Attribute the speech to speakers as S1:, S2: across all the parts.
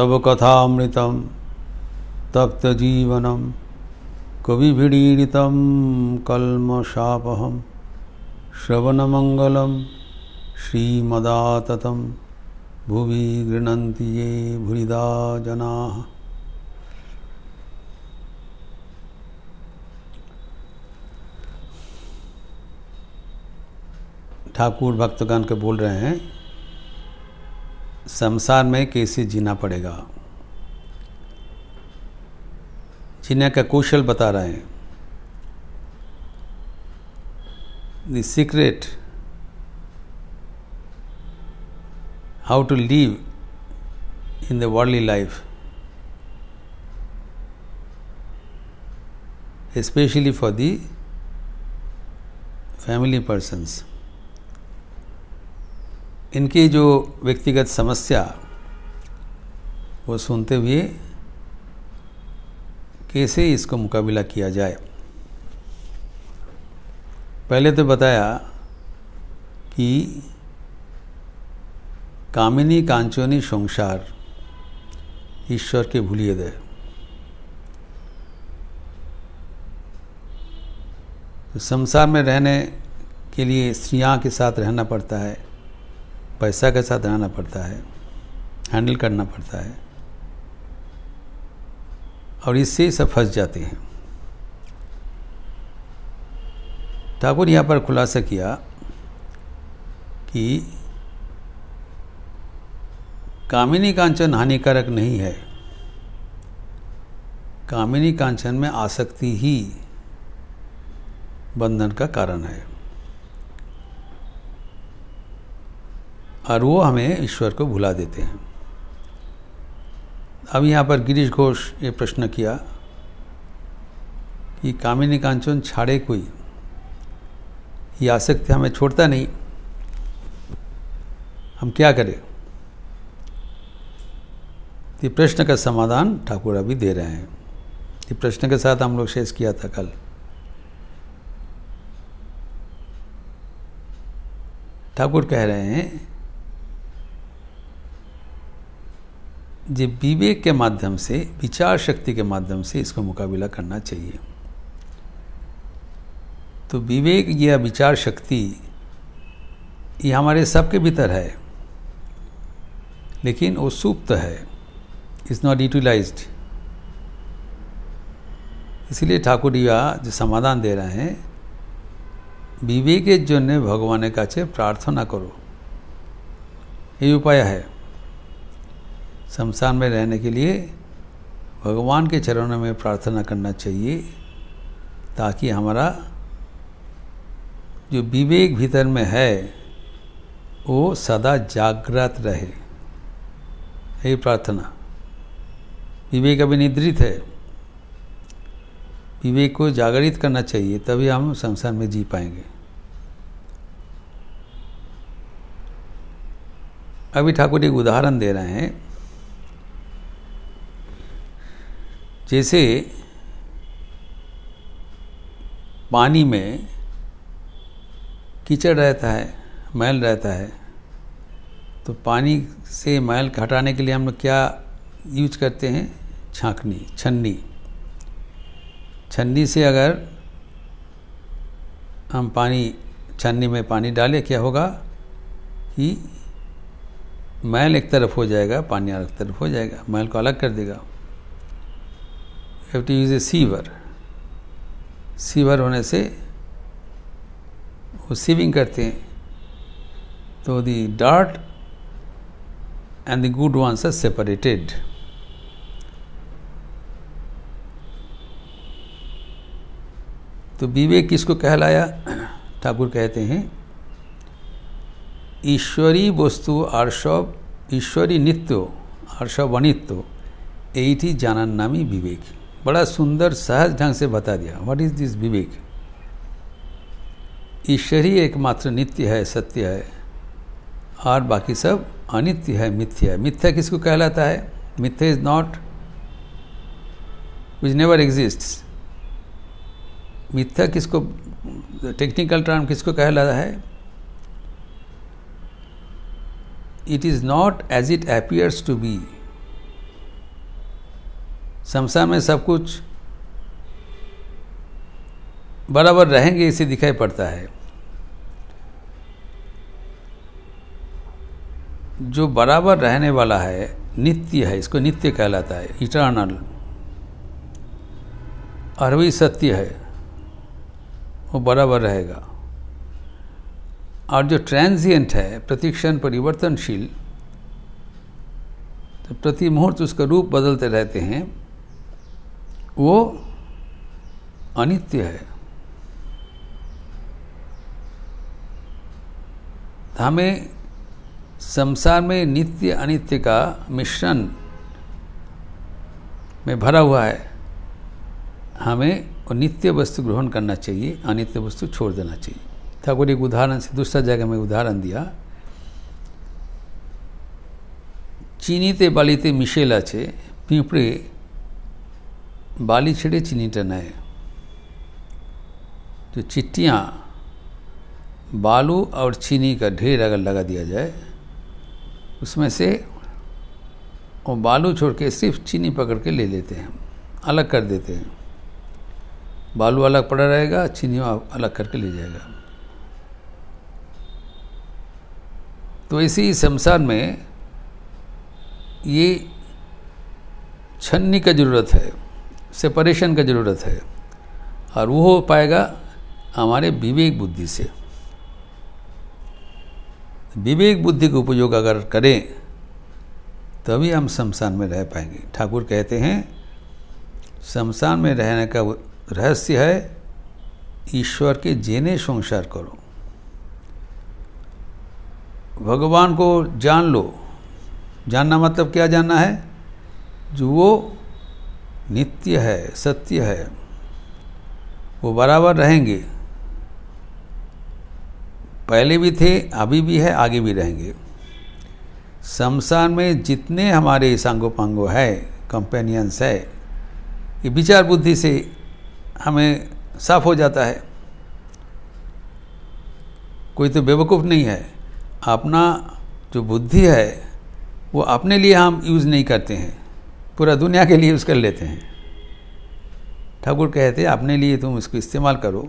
S1: तब कथामृतम तप्तजीवनम शापहम श्रवण मंगलम श्रीमदात भुवि गृह्णन्ति ये भुरीदा जना ठाकुर भक्तगण के बोल रहे हैं संसार में कैसे जीना पड़ेगा जीने का कौशल बता रहे हैं the secret how to live in the world life especially for the family persons इनकी जो व्यक्तिगत समस्या वो सुनते हुए कैसे इसको मुकाबला किया जाए पहले तो बताया कि कामिनी कांचोनी संसार ईश्वर के भूलिए दे तो संसार में रहने के लिए स्त्रियाँ के साथ रहना पड़ता है पैसा के साथ रहना पड़ता है हैंडल करना पड़ता है और इससे ही सब फंस जाते हैं ठाकुर यहाँ पर खुलासा किया कि कामिनी कांचन हानिकारक नहीं है कामिनी कांचन में आसक्ति ही बंधन का कारण है और वो हमें ईश्वर को भुला देते हैं अब यहाँ पर गिरीश घोष ये प्रश्न किया कि कामिनी कांचन छाड़े कोई ये आसक्ति हमें छोड़ता नहीं हम क्या करें ये प्रश्न का समाधान ठाकुर अभी दे रहे हैं ये प्रश्न के साथ हम लोग शेष किया था कल ठाकुर कह रहे हैं ये विवेक के माध्यम से विचार शक्ति के माध्यम से इसको मुकाबला करना चाहिए तो विवेक या विचार शक्ति ये हमारे सबके भीतर है लेकिन वो सुप्त है इज़ नॉट यूटिलाइज इसलिए ठाकुर जो समाधान दे रहे हैं বিবেকের भगवान का কাছে प्रार्थना करो এই उपाय है संसार में रहने के लिए भगवान के चरणों में प्रार्थना करना चाहिए ताकि हमारा जो विवेक भीतर में है वो सदा जागृत रहे यही प्रार्थना विवेक अभी निद्रित है विवेक को जागृत करना चाहिए तभी हम संसार में जी पाएंगे अभी ठाकुर एक उदाहरण दे रहे हैं जैसे पानी में कीचड़ रहता है मैल रहता है तो पानी से मैल हटाने के लिए हम लोग क्या यूज करते हैं छाकनी छन्नी छन्नी से अगर हम पानी छन्नी में पानी डालें क्या होगा कि मैल एक तरफ हो जाएगा पानी अलग तरफ हो जाएगा मैल को अलग कर देगा have to use a siever. Siever होने से वो सीविंग करते हैं तो the dirt and the good ones are separated तो विवेक किसको कहलाया ठाकुर कहते हैं ईश्वरी वस्तु आर्षव ईश्वरी नित्य आर्षव अनित्य यही जानन नामी विवेक है बड़ा सुंदर सहज ढंग से बता दिया व्हाट इज दिस विवेक ईश्वर ही एकमात्र नित्य है सत्य है और बाकी सब अनित्य है मिथ्या है मिथ्या किसको कहलाता है मिथ्या is not which never exist मिथ्या किसको टेक्निकल टर्म किसको कहलाता है it is not as it appears to be संसार में सब कुछ बराबर रहेंगे इसे दिखाई पड़ता है जो बराबर रहने वाला है नित्य है इसको नित्य कहलाता है इटर्नल और वही सत्य है वो बराबर रहेगा और जो ट्रांजिएंट है प्रतिक्षण परिवर्तनशील तो प्रति मुहूर्त उसका रूप बदलते रहते हैं वो अनित्य है हमें संसार में नित्य अनित्य का मिश्रण में भरा हुआ है हमें नित्य वस्तु ग्रहण करना चाहिए अनित्य वस्तु छोड़ देना चाहिए ठाकुर एक उदाहरण से दूसरा जगह में उदाहरण दिया चीनीते बालीते मिशेल আছে পিঁপড়ে बाली छिड़े चिनीटन है जो तो चिट्टियाँ बालू और चीनी का ढेर अगर लगा दिया जाए उसमें से वो बालू छोड़ के सिर्फ चीनी पकड़ के ले लेते हैं अलग कर देते हैं बालू अलग पड़ा रहेगा चीनी अलग करके ले जाएगा तो इसी संसार में ये छन्नी का ज़रूरत है सेपरेशन का ज़रूरत है और वो हो पाएगा हमारे विवेक बुद्धि से विवेक बुद्धि का उपयोग अगर करें तभी हम शमशान में रह पाएंगे ठाकुर कहते हैं शमशान में रहने का रहस्य है ईश्वर के जेने संसार करो भगवान को जान लो जानना मतलब क्या जानना है जो वो नित्य है सत्य है वो बराबर रहेंगे पहले भी थे अभी भी है आगे भी रहेंगे संसार में जितने हमारे सांगो पांगो है कंपेनियंस है ये विचार बुद्धि से हमें साफ हो जाता है कोई तो बेवकूफ़ नहीं है अपना जो बुद्धि है वो अपने लिए हम यूज़ नहीं करते हैं पूरा दुनिया के लिए यूज़ कर लेते हैं ठाकुर कहते हैं अपने लिए तुम इसको इस्तेमाल करो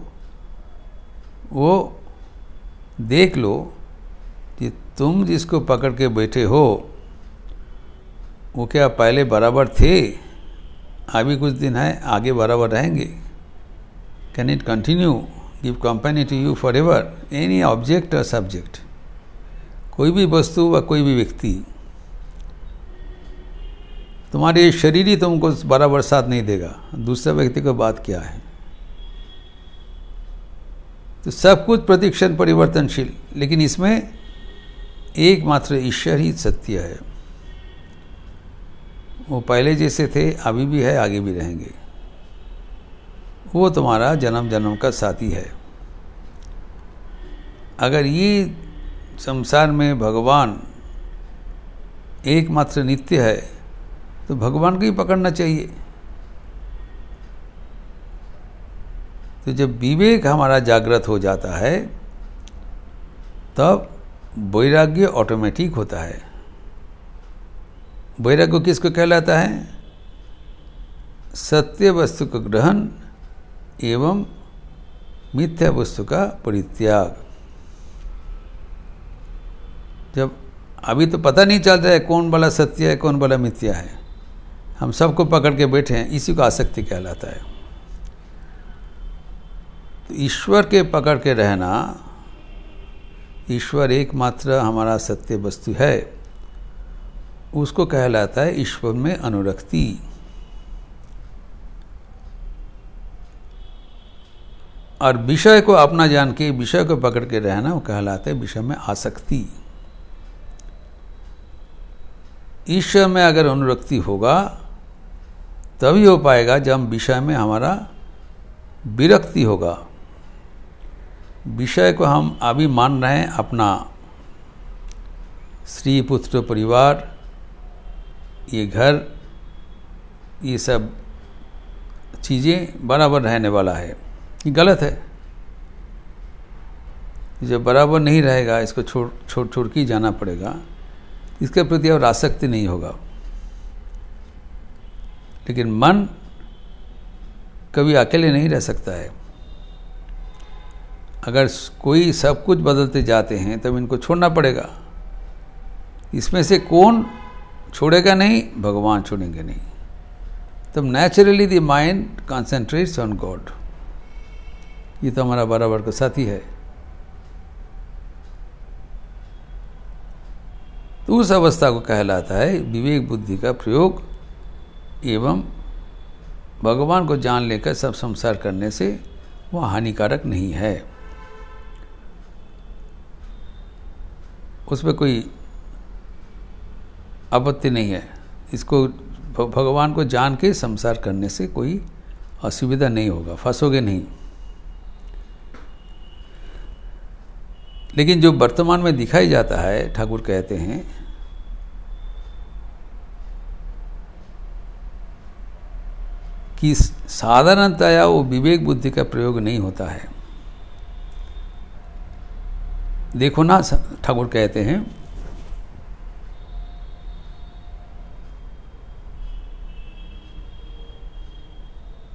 S1: वो देख लो कि तुम जिसको पकड़ के बैठे हो वो क्या पहले बराबर थे अभी कुछ दिन है आगे बराबर रहेंगे can it continue give company to you for ever any object और सब्जेक्ट कोई भी वस्तु व कोई भी व्यक्ति तुम्हारे शरीर ही तुमको बराबर साथ नहीं देगा दूसरा व्यक्ति को बात क्या है तो सब कुछ प्रतिक्षण परिवर्तनशील लेकिन इसमें एकमात्र ईश्वर ही सत्य है वो पहले जैसे थे अभी भी है आगे भी रहेंगे वो तुम्हारा जन्म जन्म का साथी है अगर ये संसार में भगवान एकमात्र नित्य है तो भगवान को ही पकड़ना चाहिए तो जब विवेक हमारा जागृत हो जाता है तब वैराग्य ऑटोमेटिक होता है वैराग्य किसको कहलाता है सत्य वस्तु का ग्रहण एवं मिथ्या वस्तु का परित्याग जब अभी तो पता नहीं चल रहा है कौन वाला सत्य है कौन वाला मिथ्या है हम सबको पकड़ के बैठे हैं इसी को आसक्ति कहलाता है तो ईश्वर के पकड़ के रहना ईश्वर एकमात्र हमारा सत्य वस्तु है उसको कहलाता है ईश्वर में अनुरक्ति और विषय को अपना जान के विषय को पकड़ के रहना वो कहलाता है विषय में आसक्ति ईश्वर में अगर अनुरक्ति होगा तभी हो पाएगा जब हम विषय में हमारा विरक्ति होगा विषय को हम अभी मान रहे हैं अपना स्त्री पुत्र परिवार ये घर ये सब चीज़ें बराबर रहने वाला है ये गलत है जब बराबर नहीं रहेगा इसको छोड़ छोड़ छोड़ के जाना पड़ेगा इसके प्रति अब आसक्ति नहीं होगा लेकिन मन कभी अकेले नहीं रह सकता है अगर कोई सब कुछ बदलते जाते हैं तब इनको छोड़ना पड़ेगा इसमें से कौन छोड़ेगा नहीं भगवान छोड़ेंगे नहीं तब naturally the mind concentrates on God ये तो हमारा बराबर का साथी है तो उस अवस्था को कहलाता है विवेक बुद्धि का प्रयोग एवं भगवान को जान लेकर सब संसार करने से वह हानिकारक नहीं है उसमें कोई आपत्ति नहीं है इसको भगवान को जान के संसार करने से कोई असुविधा नहीं होगा फंसोगे नहीं लेकिन जो वर्तमान में दिखाई जाता है ठाकुर कहते हैं कि साधारणतया वो विवेक बुद्धि का प्रयोग नहीं होता है देखो ना ठाकुर कहते हैं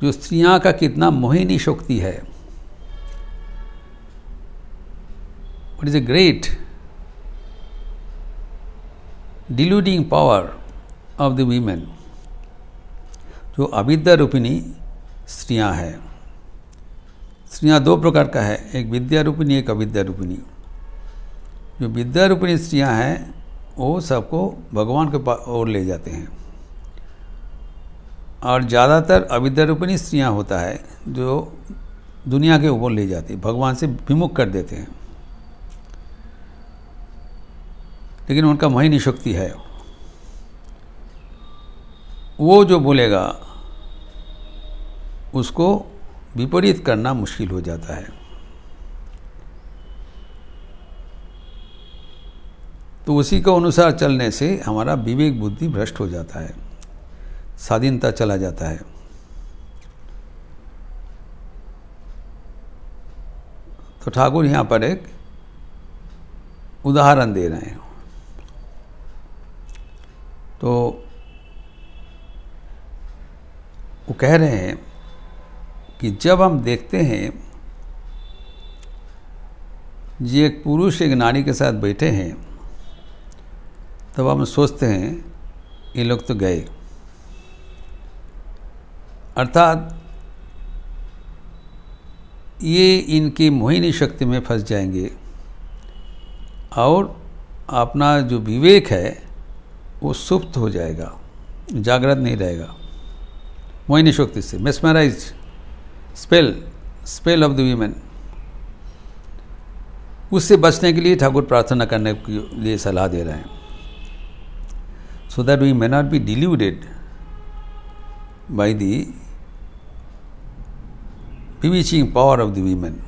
S1: जो स्त्रियां का कितना मोहिनी शक्ति है it is a great deluding power of the women जो अविद्या रूपिणी स्त्रियाँ हैं स्त्रियाँ दो प्रकार का है एक विद्या रूपिणी एक अविद्या रूपिणी जो विद्या रूपिणी स्त्रियाँ हैं वो सबको भगवान के ओर ले जाते हैं और ज़्यादातर अविद्या रूपिणी स्त्रियाँ होता है जो दुनिया के ऊपर ले जाती भगवान से विमुख कर देते हैं लेकिन उनका मोहिनी शक्ति है वो जो बोलेगा उसको विपरीत करना मुश्किल हो जाता है तो उसी के अनुसार चलने से हमारा विवेक बुद्धि भ्रष्ट हो जाता है स्वाधीनता चला जाता है तो ठाकुर यहाँ पर एक उदाहरण दे रहे हैं तो वो कह रहे हैं कि जब हम देखते हैं ये एक पुरुष एक नारी के साथ बैठे हैं तब तो हम सोचते हैं ये लोग तो गए अर्थात ये इनकी मोहिनी शक्ति में फंस जाएंगे और अपना जो विवेक है वो सुप्त हो जाएगा जागृत नहीं रहेगा मोहिनी शक्ति से mesmerise spell spell of the women उससे बचने के लिए ठाकुर प्रार्थना करने के लिए सलाह दे रहे हैं so that we may not be deluded by the bewitching power of the women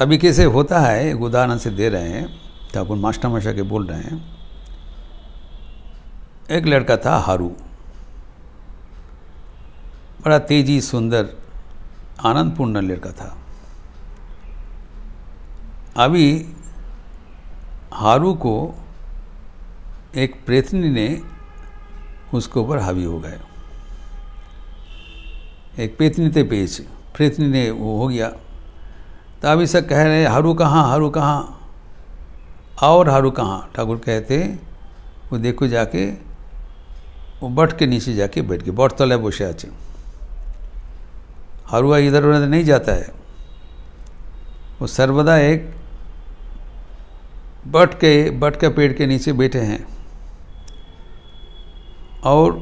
S1: अभी कैसे होता है उदाहरण से दे रहे हैं ठाकुर मास्टर मशा के बोल रहे हैं एक लड़का था हारू बड़ा तेजी सुंदर आनंदपूर्ण लड़का था अभी हारू को एक प्रेतनी ने उसके ऊपर हावी हो गए एक प्रेतनी थे पेच प्रेतनी ने वो हो गया तो अभी सब कह रहे हारू कहाँ हारू कहाँ और हारू कहाँ ठाकुर कहते वो देखो जाके वो बट के नीचे जाके बैठ गए बट तलाय बसे आचे हरुआ इधर उधर नहीं जाता है वो सर्वदा एक बट के बट के पेड़ के नीचे बैठे हैं और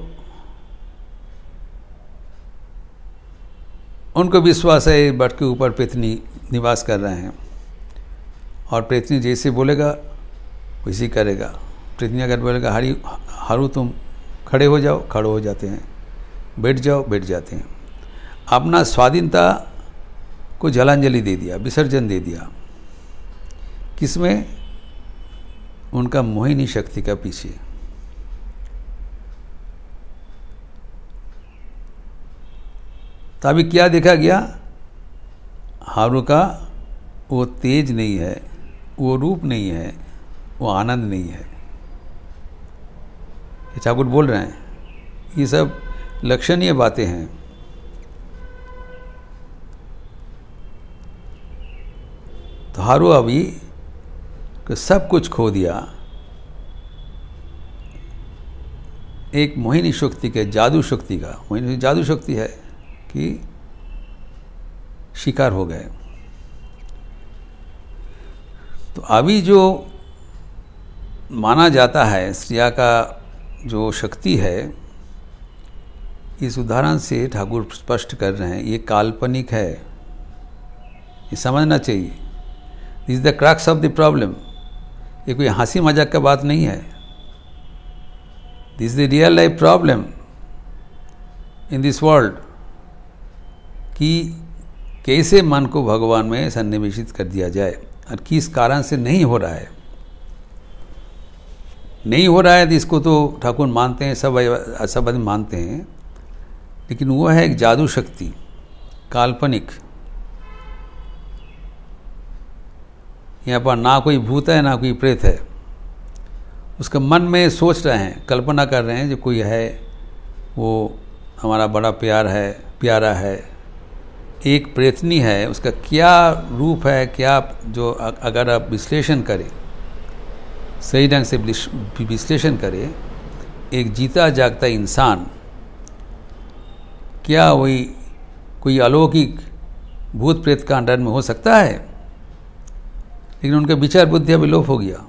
S1: उनको विश्वास है बट के ऊपर पृथ्वी निवास कर रहे हैं और पृथ्वी जैसे बोलेगा वैसे करेगा पृथ्वी अगर बोलेगा हरी हरू तुम खड़े हो जाओ खड़े हो जाते हैं बैठ जाओ बैठ जाते हैं अपना स्वाधीनता को जलांजलि दे दिया विसर्जन दे दिया किसमें उनका मोहिनी शक्ति का पीछे तभी क्या देखा गया हारू का वो तेज नहीं है वो रूप नहीं है वो आनंद नहीं है ये ठाकुर बोल रहे हैं ये सब लक्षणीय बातें हैं हारो अभी कि सब कुछ खो दिया एक मोहिनी शक्ति के जादू शक्ति का मोहिनी जादू शक्ति है कि शिकार हो गए तो अभी जो माना जाता है स्त्रिया का जो शक्ति है इस उदाहरण से ठाकुर स्पष्ट कर रहे हैं ये काल्पनिक है ये समझना चाहिए is the crux of the problem ये कोई हंसी मजाक का बात नहीं है this the real life problem in this world कि कैसे मन को भगवान में सन्निवेशित कर दिया जाए और किस कारण से नहीं हो रहा है नहीं हो रहा है तो इसको तो ठाकुर मानते हैं सब सब आदमी मानते हैं लेकिन वो है एक जादू शक्ति काल्पनिक यहाँ पर ना कोई भूत है ना कोई प्रेत है उसके मन में सोच रहे हैं कल्पना कर रहे हैं जो कोई है वो हमारा बड़ा प्यार है प्यारा है एक प्रेतनी है उसका क्या रूप है क्या जो अगर आप विश्लेषण करें सही ढंग से विश्लेषण करें एक जीता जागता इंसान क्या वही कोई अलौकिक भूत प्रेत का अंडर में हो सकता है लेकिन उनका विचार बुद्धि अभी लोप हो गया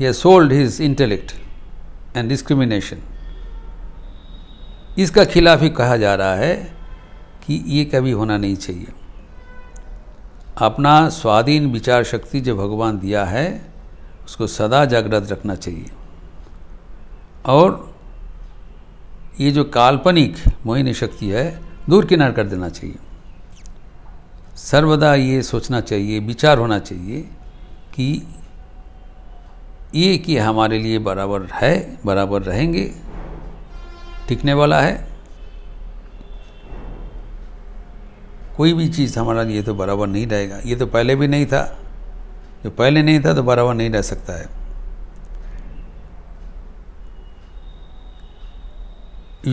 S1: ये sold his intellect and discrimination इसका खिलाफ ही कहा जा रहा है कि ये कभी होना नहीं चाहिए अपना स्वाधीन विचार शक्ति जो भगवान दिया है उसको सदा जागृत रखना चाहिए और ये जो काल्पनिक मोहिनी शक्ति है दूर किनार कर देना चाहिए सर्वदा ये सोचना चाहिए विचार होना चाहिए कि ये कि हमारे लिए बराबर है बराबर रहेंगे टिकने वाला है कोई भी चीज़ हमारा लिए तो बराबर नहीं रहेगा ये तो पहले भी नहीं था जो पहले नहीं था तो बराबर नहीं रह सकता है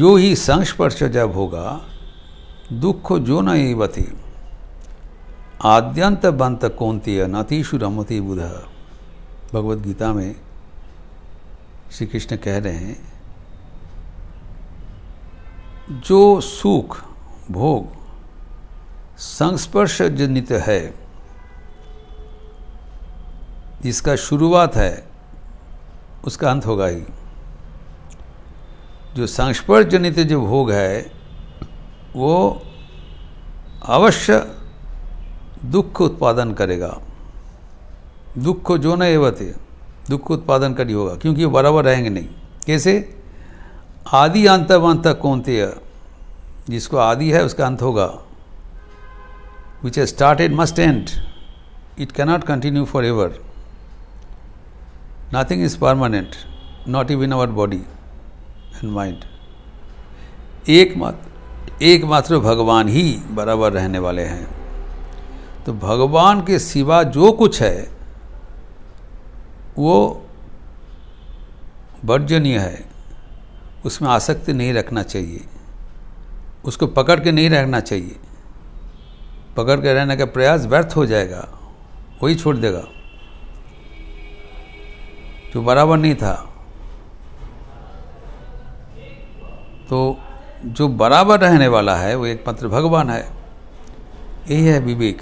S1: यो ही संस्पर्श जब होगा दुख जो न ये बती आद्यंत बंत कौंतीय नतीशु रमती बुध भगवत गीता में श्री कृष्ण कह रहे हैं जो सुख भोग संस्पर्श जनित है जिसका शुरुआत है उसका अंत होगा ही जो संस्पर्श जनित जो भोग है वो अवश्य दुख उत्पादन करेगा दुख जो न एवत है दुख उत्पादन करी होगा क्योंकि वो बराबर रहेंगे नहीं कैसे आदि कौन थे जिसको आदि है उसका अंत होगा which start started must end it cannot continue for ever nothing is permanent not even our body and mind एकमात्र एकमात्र भगवान ही बराबर रहने वाले हैं तो भगवान के सिवा जो कुछ है वो वर्जनीय है उसमें आसक्ति नहीं रखना चाहिए उसको पकड़ के नहीं रहना चाहिए पकड़ के रहने का प्रयास व्यर्थ हो जाएगा वही छोड़ देगा जो बराबर नहीं था तो जो बराबर रहने वाला है वो एकमात्र भगवान है यही है विवेक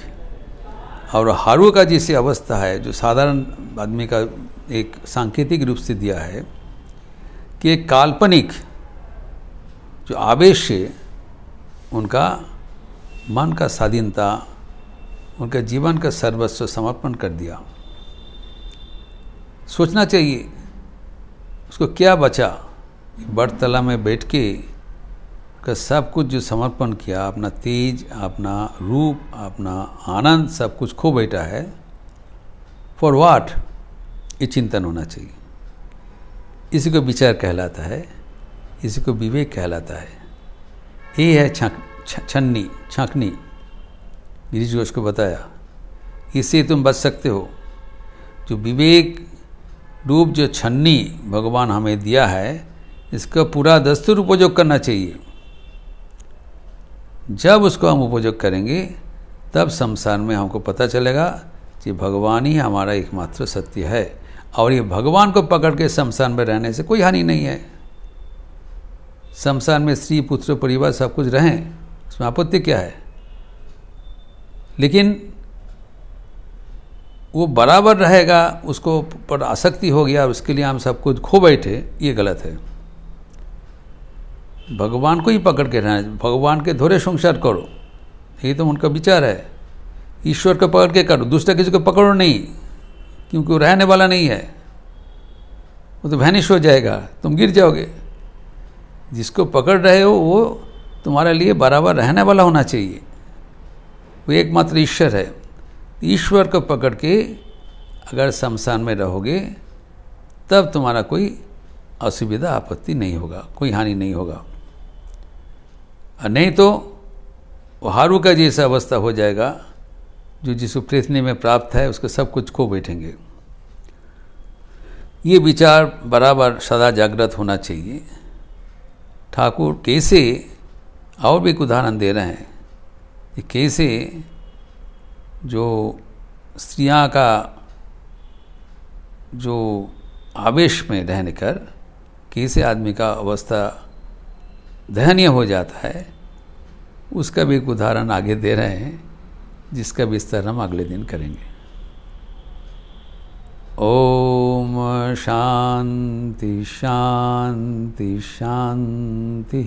S1: और हारू का जैसे अवस्था है जो साधारण आदमी का एक सांकेतिक रूप से दिया है कि एक काल्पनिक जो आवेश है उनका मन का स्वाधीनता उनके जीवन का सर्वस्व समर्पण कर दिया सोचना चाहिए उसको क्या बचा बर्तला में बैठ के आपका सब कुछ जो समर्पण किया अपना तेज अपना रूप अपना आनंद सब कुछ खो बैठा है फॉर वाट ये चिंतन होना चाहिए इसी को विचार कहलाता है इसी को विवेक कहलाता है ये है छन्नी छांकनी गिरीश घोष को बताया इससे तुम बच सकते हो जो विवेक रूप जो छन्नी भगवान हमें दिया है इसका पूरा दस्तुर उपयोग करना चाहिए जब उसको हम उपयोग करेंगे तब संसार में हमको पता चलेगा कि भगवान ही हमारा एकमात्र सत्य है और ये भगवान को पकड़ के संसार में रहने से कोई हानि नहीं है संसार में स्त्री पुत्र परिवार सब कुछ रहें उसमें आपत्ति क्या है लेकिन वो बराबर रहेगा उसको पर आसक्ति हो गया उसके लिए हम सब कुछ खो बैठे ये गलत है भगवान को ही पकड़ के रहना भगवान के धोरे संसार करो ये तो उनका विचार है ईश्वर को पकड़ के करो दूसरा किसी को पकड़ो नहीं क्योंकि वो रहने वाला नहीं है वो तो वैनिश हो जाएगा तुम गिर जाओगे जिसको पकड़ रहे हो वो तुम्हारे लिए बराबर रहने वाला होना चाहिए वो एकमात्र ईश्वर है ईश्वर को पकड़ के अगर शमशान में रहोगे तब तुम्हारा कोई असुविधा आपत्ति नहीं होगा कोई हानि नहीं होगा नहीं तो हारू का जैसा अवस्था हो जाएगा जो जिसको पृथ्वी में प्राप्त है उसका सब कुछ खो बैठेंगे ये विचार बराबर सदा जागृत होना चाहिए ठाकुर कैसे और भी एक उदाहरण दे रहे हैं कि कैसे जो स्त्रियां का जो आवेश में रहने कर कैसे आदमी का अवस्था दहनीय हो जाता है उसका भी एक उदाहरण आगे दे रहे हैं जिसका विस्तार हम अगले दिन करेंगे ओम शांति शांति शांति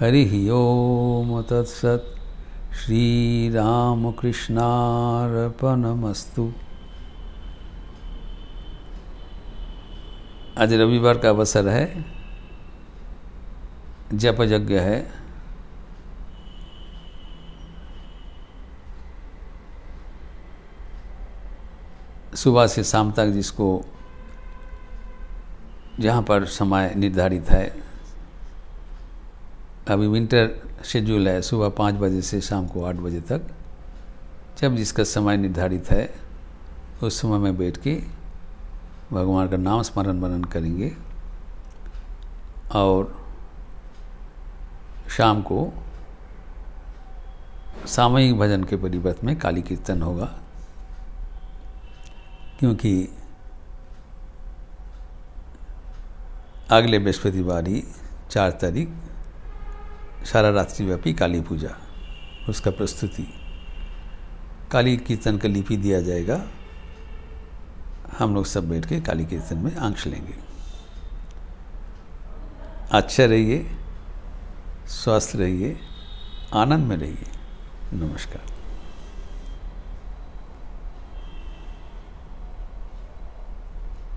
S1: हरि ओम तत्सत श्री राम कृष्णार्पणमस्तु आज रविवार का अवसर है जप यज्ञ है सुबह से शाम तक जिसको जहाँ पर समय निर्धारित है अभी विंटर शेड्यूल है सुबह पाँच बजे से शाम को आठ बजे तक जब जिसका समय निर्धारित है उस समय में बैठ के भगवान का नाम स्मरण वरण करेंगे और शाम को सामयिक भजन के परिवर्त में काली कीर्तन होगा क्योंकि अगले बृहस्पतिवार ही चार तारीख सारा रात्रिव्यापी काली पूजा उसका प्रस्तुति काली कीर्तन का लिपि दिया जाएगा हम लोग सब बैठ के काली कीर्तन में आंक्ष लेंगे अच्छा रहिए स्वस्थ रहिए आनंद में रहिए नमस्कार